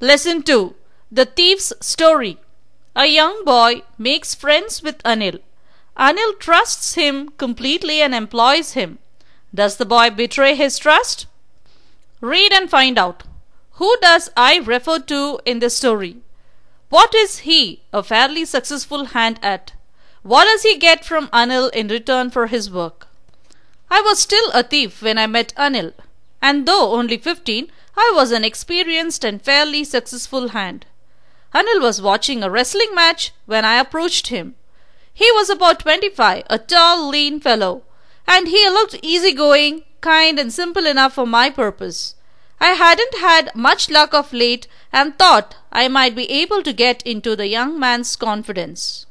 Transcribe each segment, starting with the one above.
Lesson 2 The Thief's Story A young boy makes friends with Anil. Anil trusts him completely and employs him. Does the boy betray his trust? Read and find out. Who does I refer to in this story? What is he a fairly successful hand at? What does he get from Anil in return for his work? I was still a thief when I met Anil, and though only 15, I was an experienced and fairly successful hand. Anil was watching a wrestling match when I approached him. He was about 25, a tall, lean fellow, and he looked easy-going, kind, and simple enough for my purpose. I hadn't had much luck of late and thought I might be able to get into the young man's confidence.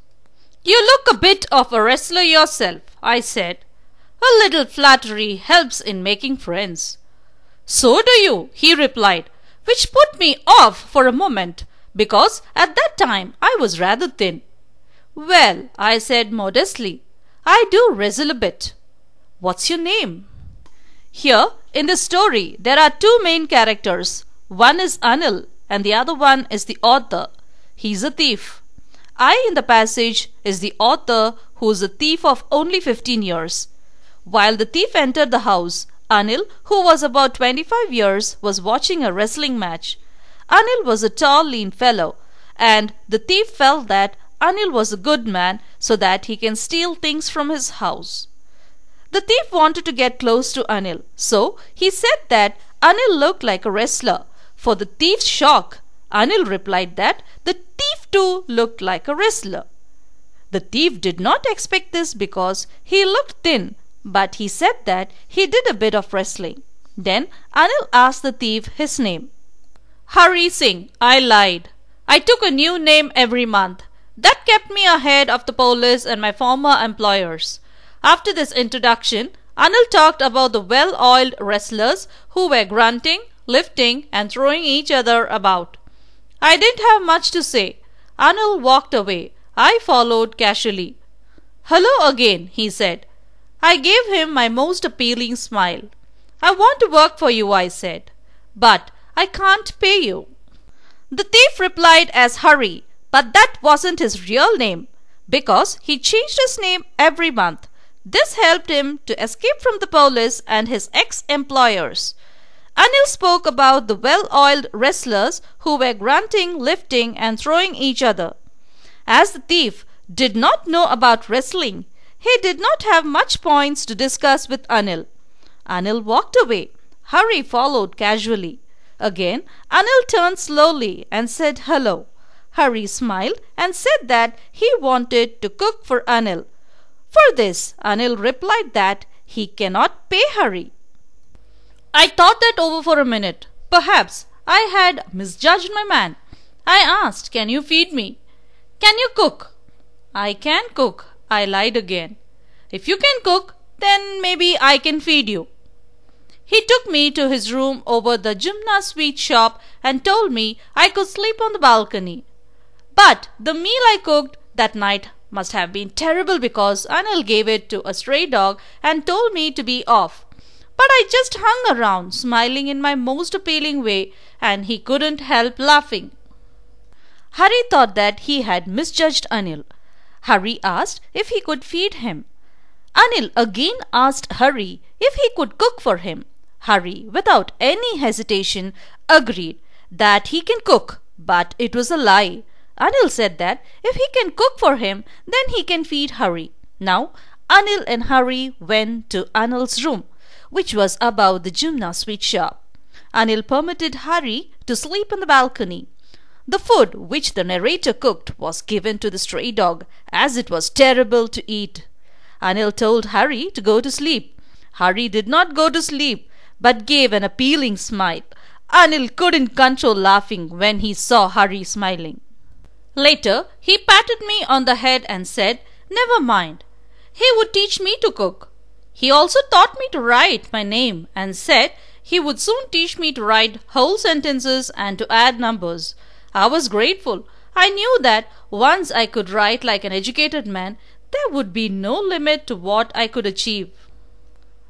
You look a bit of a wrestler yourself, I said. A little flattery helps in making friends. So do you, he replied, which put me off for a moment, because at that time I was rather thin. Well, I said modestly, I do wrestle a bit. What's your name? Here, in the story, there are two main characters. One is Anil, and the other one is the author. He's a thief. I, in the passage, is the author who is a thief of only 15 years. While the thief entered the house, Anil, who was about 25 years, was watching a wrestling match. Anil was a tall, lean fellow, and the thief felt that Anil was a good man so that he can steal things from his house. The thief wanted to get close to Anil, so he said that Anil looked like a wrestler. For the thief's shock, Anil replied that the thief too looked like a wrestler. The thief did not expect this because he looked thin but he said that he did a bit of wrestling. Then Anil asked the thief his name. Hari Singh, I lied. I took a new name every month. That kept me ahead of the police and my former employers. After this introduction, Anil talked about the well oiled wrestlers who were grunting, lifting, and throwing each other about. I didn't have much to say. Anil walked away. I followed casually. Hello again, he said. I gave him my most appealing smile. I want to work for you, I said, but I can't pay you. The thief replied as Hurry, but that wasn't his real name because he changed his name every month. This helped him to escape from the police and his ex employers. Anil spoke about the well oiled wrestlers who were grunting, lifting, and throwing each other. As the thief did not know about wrestling, he did not have much points to discuss with Anil. Anil walked away. Hari followed casually. Again, Anil turned slowly and said hello. Hari smiled and said that he wanted to cook for Anil. For this, Anil replied that he cannot pay Hari. I thought that over for a minute. Perhaps I had misjudged my man. I asked, Can you feed me? Can you cook? I can cook, I lied again. If you can cook, then maybe I can feed you. He took me to his room over the gymnast sweet shop and told me I could sleep on the balcony. But the meal I cooked that night must have been terrible because Anil gave it to a stray dog and told me to be off. But I just hung around, smiling in my most appealing way, and he couldn't help laughing. Hari thought that he had misjudged Anil. Hari asked if he could feed him. Anil again asked Hari if he could cook for him. Hari, without any hesitation, agreed that he can cook, but it was a lie. Anil said that if he can cook for him, then he can feed Hari. Now, Anil and Hari went to Anil's room, which was above the Jumna sweet shop. Anil permitted Hari to sleep on the balcony. The food which the narrator cooked was given to the stray dog, as it was terrible to eat. Anil told Hari to go to sleep. Hari did not go to sleep, but gave an appealing smile. Anil couldn't control laughing when he saw Hari smiling. Later, he patted me on the head and said, Never mind. He would teach me to cook. He also taught me to write my name and said he would soon teach me to write whole sentences and to add numbers. I was grateful. I knew that once I could write like an educated man, there would be no limit to what I could achieve.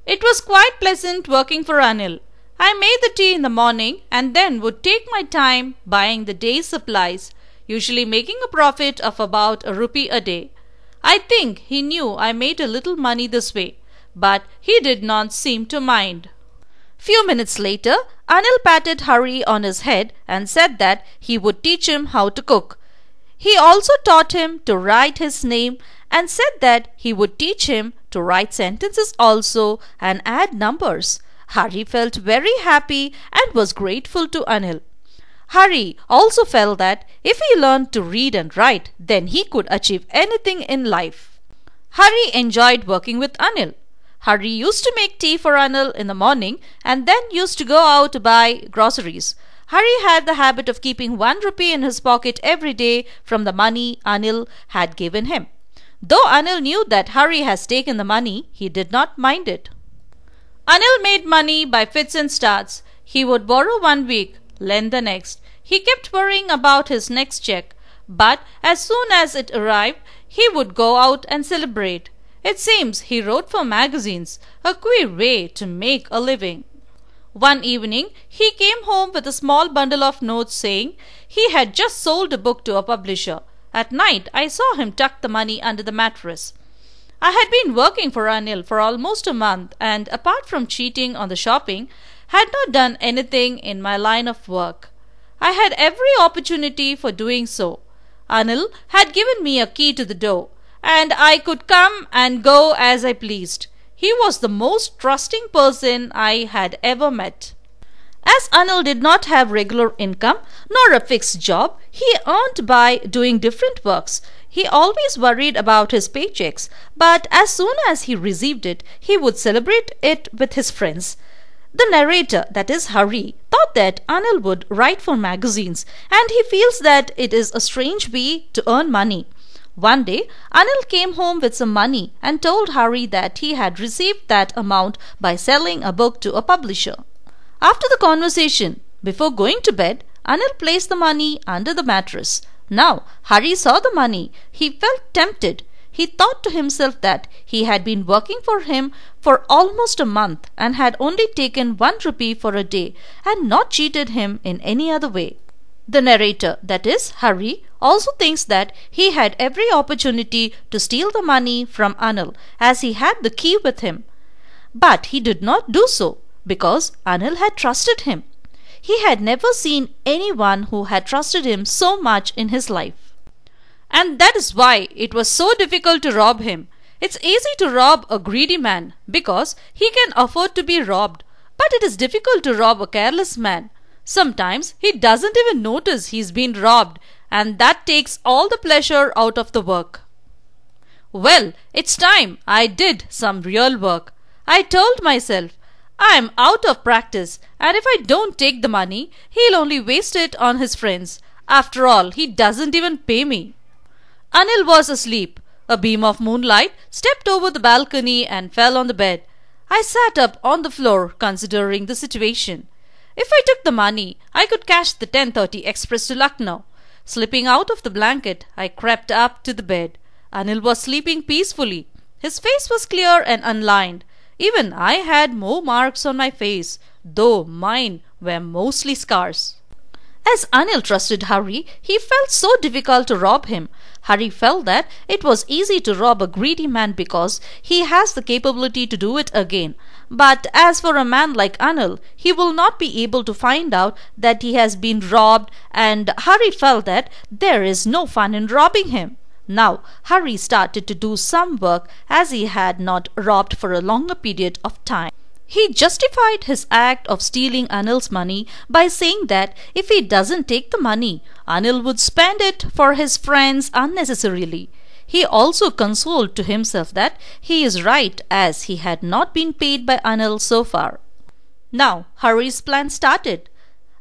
It was quite pleasant working for Anil. I made the tea in the morning and then would take my time buying the day's supplies, usually making a profit of about a rupee a day. I think he knew I made a little money this way, but he did not seem to mind. Few minutes later, Anil patted Hari on his head and said that he would teach him how to cook. He also taught him to write his name and said that he would teach him to write sentences also and add numbers. Hari felt very happy and was grateful to Anil. Hari also felt that if he learned to read and write, then he could achieve anything in life. Hari enjoyed working with Anil. Hari used to make tea for Anil in the morning and then used to go out to buy groceries. Hari had the habit of keeping one rupee in his pocket every day from the money Anil had given him. Though Anil knew that Hari has taken the money, he did not mind it. Anil made money by fits and starts. He would borrow one week, lend the next. He kept worrying about his next check, but as soon as it arrived, he would go out and celebrate. It seems he wrote for magazines, a queer way to make a living. One evening, he came home with a small bundle of notes saying he had just sold a book to a publisher. At night, I saw him tuck the money under the mattress. I had been working for Anil for almost a month and, apart from cheating on the shopping, had not done anything in my line of work. I had every opportunity for doing so. Anil had given me a key to the door and I could come and go as I pleased. He was the most trusting person I had ever met. As Anil did not have regular income nor a fixed job, he earned by doing different works. He always worried about his paychecks, but as soon as he received it, he would celebrate it with his friends. The narrator, that is Hari, thought that Anil would write for magazines, and he feels that it is a strange way to earn money. One day, Anil came home with some money and told Hari that he had received that amount by selling a book to a publisher. After the conversation, before going to bed, Anil placed the money under the mattress. Now, Hari saw the money. He felt tempted. He thought to himself that he had been working for him for almost a month and had only taken one rupee for a day and not cheated him in any other way. The narrator, that is, Hari, also thinks that he had every opportunity to steal the money from Anil as he had the key with him. But he did not do so because Anil had trusted him. He had never seen anyone who had trusted him so much in his life. And that is why it was so difficult to rob him. It's easy to rob a greedy man because he can afford to be robbed, but it is difficult to rob a careless man Sometimes he doesn't even notice he's been robbed, and that takes all the pleasure out of the work. Well, it's time I did some real work. I told myself, I'm out of practice, and if I don't take the money, he'll only waste it on his friends. After all, he doesn't even pay me. Anil was asleep. A beam of moonlight stepped over the balcony and fell on the bed. I sat up on the floor, considering the situation. If I took the money, I could catch the 10.30 express to Lucknow. Slipping out of the blanket, I crept up to the bed. Anil was sleeping peacefully. His face was clear and unlined. Even I had more marks on my face, though mine were mostly scars. As Anil trusted Hari, he felt so difficult to rob him. Hari felt that it was easy to rob a greedy man because he has the capability to do it again. But as for a man like Anil, he will not be able to find out that he has been robbed, and Hari felt that there is no fun in robbing him. Now, Hari started to do some work as he had not robbed for a longer period of time. He justified his act of stealing Anil's money by saying that if he doesn't take the money, Anil would spend it for his friends unnecessarily. He also consoled to himself that he is right as he had not been paid by Anil so far. Now Hari's plan started.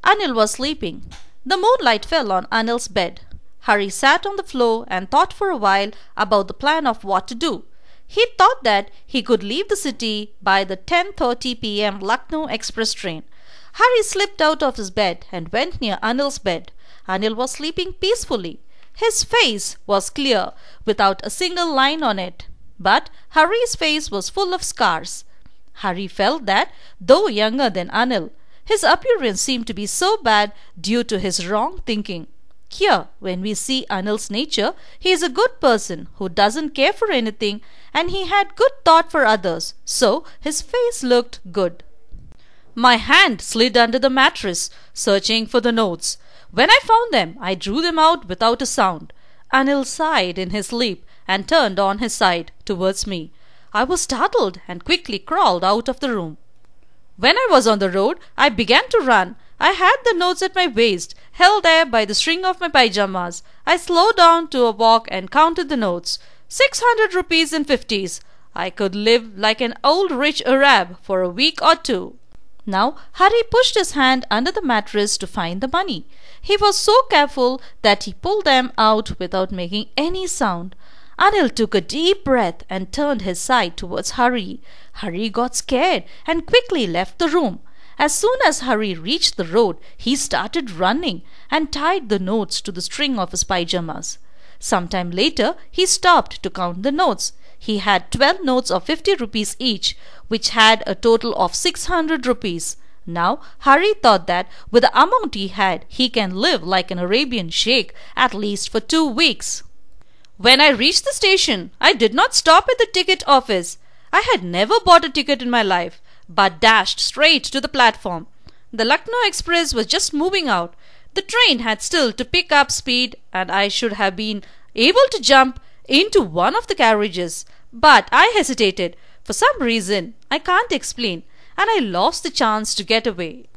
Anil was sleeping. The moonlight fell on Anil's bed. Hari sat on the floor and thought for a while about the plan of what to do. He thought that he could leave the city by the 10:30 p.m. Lucknow express train. Hari slipped out of his bed and went near Anil's bed. Anil was sleeping peacefully. His face was clear, without a single line on it, but Hari's face was full of scars. Hari felt that, though younger than Anil, his appearance seemed to be so bad due to his wrong thinking. Here, when we see Anil's nature, he is a good person who doesn't care for anything and he had good thought for others, so his face looked good. My hand slid under the mattress, searching for the notes. When I found them, I drew them out without a sound. Anil sighed in his sleep and turned on his side towards me. I was startled and quickly crawled out of the room. When I was on the road, I began to run. I had the notes at my waist, held there by the string of my pyjamas. I slowed down to a walk and counted the notes. Six hundred rupees in fifties. I could live like an old rich Arab for a week or two. Now Harry pushed his hand under the mattress to find the money. He was so careful that he pulled them out without making any sound. Anil took a deep breath and turned his side towards Harry. Harry got scared and quickly left the room. As soon as Harry reached the road, he started running and tied the notes to the string of his pyjamas. Some time later, he stopped to count the notes. He had 12 notes of 50 rupees each, which had a total of 600 rupees. Now, Hari thought that with the amount he had, he can live like an Arabian sheikh at least for two weeks. When I reached the station, I did not stop at the ticket office. I had never bought a ticket in my life, but dashed straight to the platform. The Lucknow Express was just moving out. The train had still to pick up speed, and I should have been able to jump into one of the carriages, but I hesitated. For some reason, I can't explain, and I lost the chance to get away.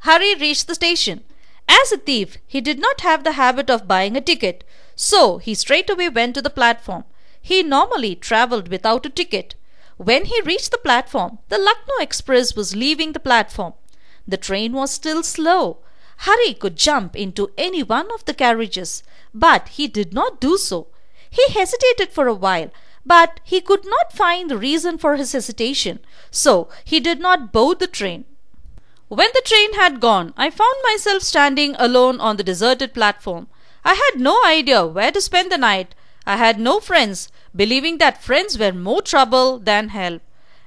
Harry reached the station. As a thief, he did not have the habit of buying a ticket, so he straightway went to the platform. He normally travelled without a ticket. When he reached the platform, the Lucknow Express was leaving the platform. The train was still slow. Harry could jump into any one of the carriages, but he did not do so. He hesitated for a while, but he could not find the reason for his hesitation, so he did not board the train. When the train had gone, I found myself standing alone on the deserted platform. I had no idea where to spend the night. I had no friends, believing that friends were more trouble than help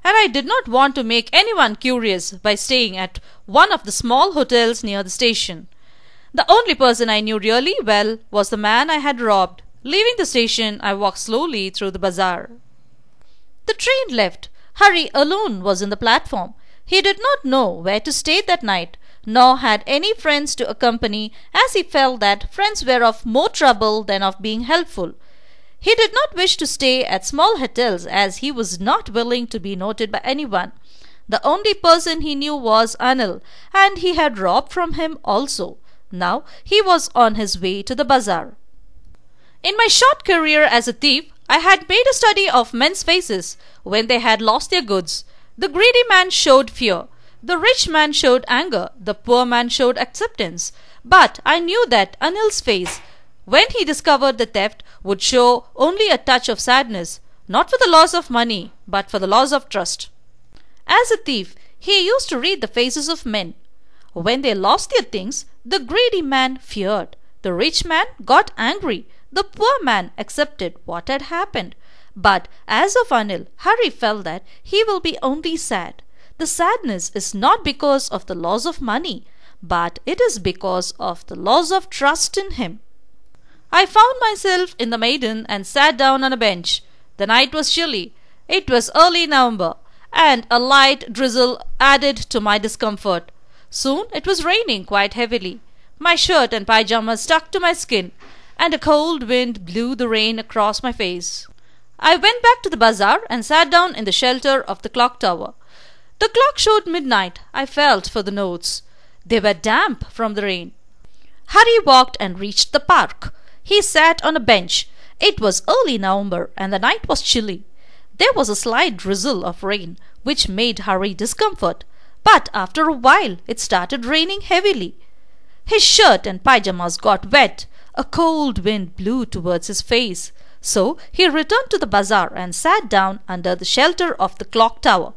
and I did not want to make anyone curious by staying at one of the small hotels near the station. The only person I knew really well was the man I had robbed, Leaving the station, I walked slowly through the bazaar. The train left. Harry alone was in the platform. He did not know where to stay that night, nor had any friends to accompany, as he felt that friends were of more trouble than of being helpful. He did not wish to stay at small hotels, as he was not willing to be noted by anyone. The only person he knew was Anil, and he had robbed from him also. Now he was on his way to the bazaar. In my short career as a thief, I had made a study of men's faces when they had lost their goods. The greedy man showed fear. The rich man showed anger. The poor man showed acceptance. But I knew that Anil's face, when he discovered the theft, would show only a touch of sadness, not for the loss of money, but for the loss of trust. As a thief, he used to read the faces of men. When they lost their things, the greedy man feared. The rich man got angry. The poor man accepted what had happened. But as of Anil, Harry felt that he will be only sad. The sadness is not because of the loss of money, but it is because of the loss of trust in him. I found myself in the maiden and sat down on a bench. The night was chilly. It was early November, and a light drizzle added to my discomfort. Soon it was raining quite heavily. My shirt and pyjamas stuck to my skin, and a cold wind blew the rain across my face. I went back to the bazaar and sat down in the shelter of the clock tower. The clock showed midnight. I felt for the notes. They were damp from the rain. Harry walked and reached the park. He sat on a bench. It was early November and the night was chilly. There was a slight drizzle of rain, which made Harry discomfort. But after a while it started raining heavily. His shirt and pyjamas got wet. A cold wind blew towards his face, so he returned to the bazaar and sat down under the shelter of the clock tower.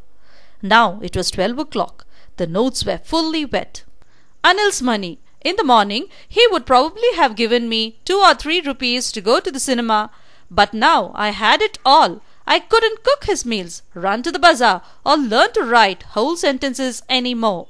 Now it was twelve o'clock. The notes were fully wet. Anil's money. In the morning, he would probably have given me two or three rupees to go to the cinema, but now I had it all. I couldn't cook his meals, run to the bazaar, or learn to write whole sentences any more.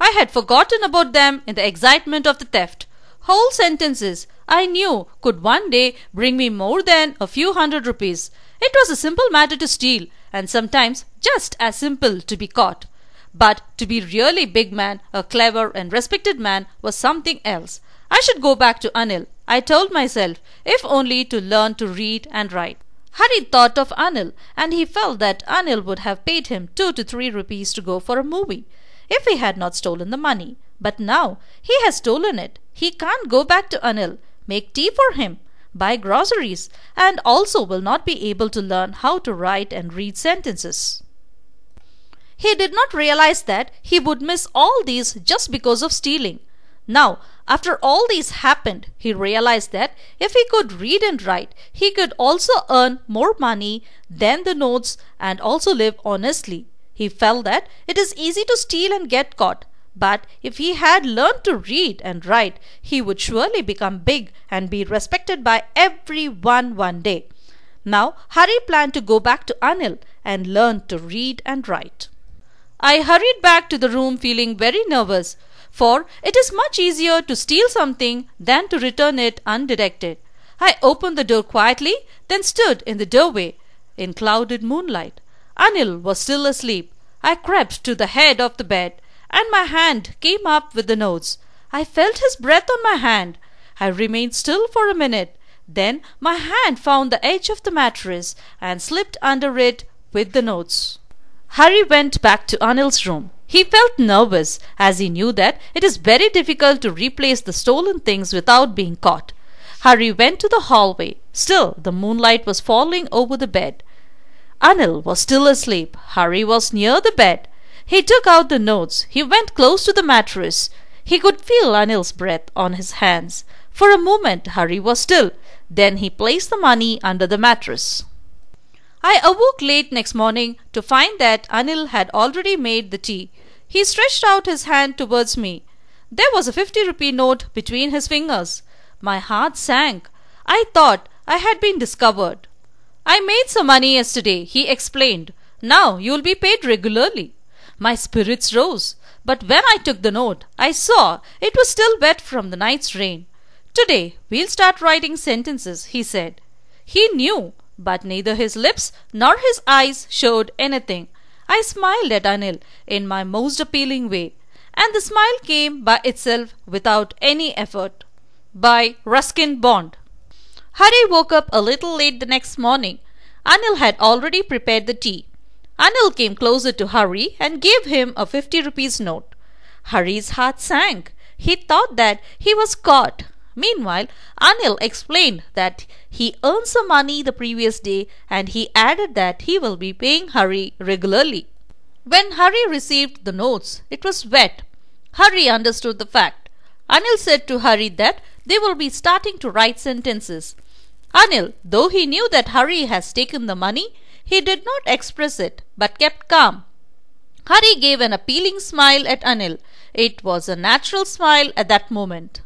I had forgotten about them in the excitement of the theft. Whole sentences I knew could one day bring me more than a few hundred rupees. It was a simple matter to steal, and sometimes just as simple to be caught. But to be really big man, a clever and respected man, was something else. I should go back to Anil, I told myself, if only to learn to read and write. Hari thought of Anil, and he felt that Anil would have paid him two to three rupees to go for a movie, if he had not stolen the money. But now he has stolen it, he can't go back to Anil, make tea for him, buy groceries, and also will not be able to learn how to write and read sentences. He did not realize that he would miss all these just because of stealing. Now, after all these happened, he realized that if he could read and write, he could also earn more money than the notes and also live honestly. He felt that it is easy to steal and get caught, but if he had learned to read and write, he would surely become big and be respected by everyone one day. Now, Hari planned to go back to Anil and learn to read and write. I hurried back to the room feeling very nervous, for it is much easier to steal something than to return it undetected. I opened the door quietly, then stood in the doorway in clouded moonlight. Anil was still asleep. I crept to the head of the bed and my hand came up with the notes. I felt his breath on my hand. I remained still for a minute. Then my hand found the edge of the mattress and slipped under it with the notes. Harry went back to Anil's room. He felt nervous as he knew that it is very difficult to replace the stolen things without being caught. Harry went to the hallway. Still, the moonlight was falling over the bed. Anil was still asleep. Harry was near the bed. He took out the notes. He went close to the mattress. He could feel Anil's breath on his hands. For a moment, Hari was still. Then he placed the money under the mattress. I awoke late next morning to find that Anil had already made the tea. He stretched out his hand towards me. There was a fifty rupee note between his fingers. My heart sank. I thought I had been discovered. I made some money yesterday, he explained. Now you'll be paid regularly. My spirits rose, but when I took the note, I saw it was still wet from the night's rain. Today we'll start writing sentences, he said. He knew, but neither his lips nor his eyes showed anything. I smiled at Anil in my most appealing way, and the smile came by itself without any effort. By Ruskin Bond. Harry woke up a little late the next morning. Anil had already prepared the tea. Anil came closer to Hari and gave him a 50 rupees note. Hari's heart sank. He thought that he was caught. Meanwhile, Anil explained that he earned some money the previous day and he added that he will be paying Hari regularly. When Hari received the notes, it was wet. Hari understood the fact. Anil said to Hari that they will be starting to write sentences. Anil, though he knew that Hari has taken the money, he did not express it, but kept calm. Hari gave an appealing smile at Anil. It was a natural smile at that moment.